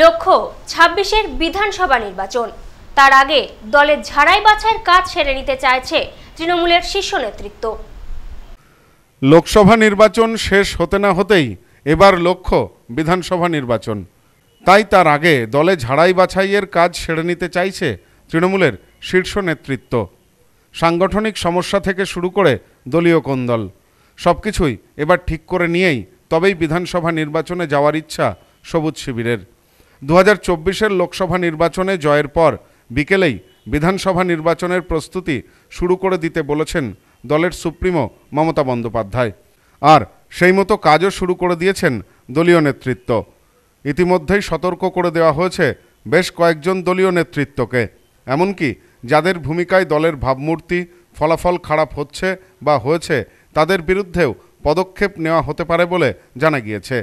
লক্ষ্য ছাব্বিশের বিধানসভা নির্বাচন তার আগে দলের ঝাড়াই বাছাইয়ের কাজ সেরে নিতে চাইছে তৃণমূলের শীর্ষ নেতৃত্ব লোকসভা নির্বাচন শেষ হতে না হতেই এবার লক্ষ্য বিধানসভা নির্বাচন তাই তার আগে দলে ঝাড়াই বাছাইয়ের কাজ সেরে নিতে চাইছে তৃণমূলের শীর্ষ নেতৃত্ব সাংগঠনিক সমস্যা থেকে শুরু করে দলীয় কোন্দল সব কিছুই এবার ঠিক করে নিয়েই তবেই বিধানসভা নির্বাচনে যাওয়ার ইচ্ছা সবুজ শিবিরের দু হাজার লোকসভা নির্বাচনে জয়ের পর বিকেলেই বিধানসভা নির্বাচনের প্রস্তুতি শুরু করে দিতে বলেছেন দলের সুপ্রিমো মমতা বন্দ্যোপাধ্যায় আর সেই মতো কাজও শুরু করে দিয়েছেন দলীয় নেতৃত্ব ইতিমধ্যেই সতর্ক করে দেওয়া হয়েছে বেশ কয়েকজন দলীয় নেতৃত্বকে এমনকি যাদের ভূমিকায় দলের ভাবমূর্তি ফলাফল খারাপ হচ্ছে বা হয়েছে তাদের বিরুদ্ধেও পদক্ষেপ নেওয়া হতে পারে বলে জানা গিয়েছে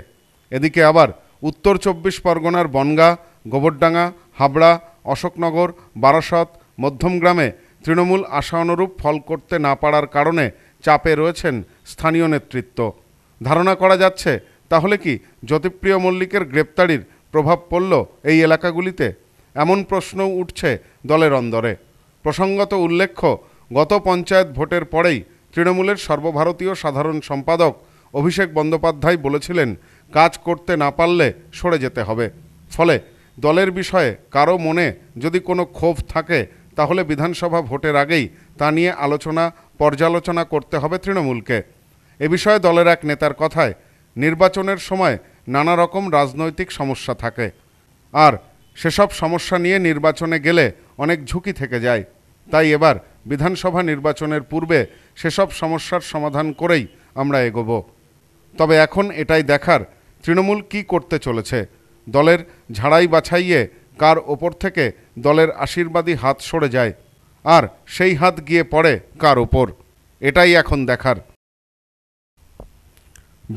এদিকে আবার উত্তর চব্বিশ পরগনার বনগা গোবরডাঙ্গা হাবড়া অশোকনগর বারাসত মধ্যমগ্রামে তৃণমূল আশানুরূপ ফল করতে না পারার কারণে চাপে রয়েছেন স্থানীয় নেতৃত্ব ধারণা করা যাচ্ছে তাহলে কি জ্যোতিপ্রিয় মল্লিকের গ্রেপ্তারির প্রভাব পড়ল এই এলাকাগুলিতে এমন প্রশ্ন উঠছে দলের অন্দরে প্রসঙ্গত উল্লেখ্য গত পঞ্চায়েত ভোটের পরেই তৃণমূলের সর্বভারতীয় সাধারণ সম্পাদক অভিষেক বন্দ্যোপাধ্যায় বলেছিলেন কাজ করতে না পারলে সরে যেতে হবে ফলে দলের বিষয়ে কারো মনে যদি কোনো ক্ষোভ থাকে তাহলে বিধানসভা ভোটের আগেই তা নিয়ে আলোচনা পর্যালোচনা করতে হবে তৃণমূলকে এ বিষয়ে দলের এক নেতার কথায় নির্বাচনের সময় নানা রকম রাজনৈতিক সমস্যা থাকে আর সেসব সমস্যা নিয়ে নির্বাচনে গেলে অনেক ঝুঁকি থেকে যায় তাই এবার বিধানসভা নির্বাচনের পূর্বে সেসব সমস্যার সমাধান করেই আমরা এগোবো তবে এখন এটাই দেখার তৃণমূল কি করতে চলেছে দলের ঝাড়াই বাছাইয়ে কার ওপর থেকে দলের আশীর্বাদী হাত সরে যায় আর সেই হাত গিয়ে পড়ে কার ওপর এটাই এখন দেখার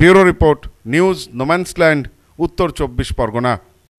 ব্যুরো রিপোর্ট নিউজ নোম্যান্সল্যান্ড উত্তর চব্বিশ পরগনা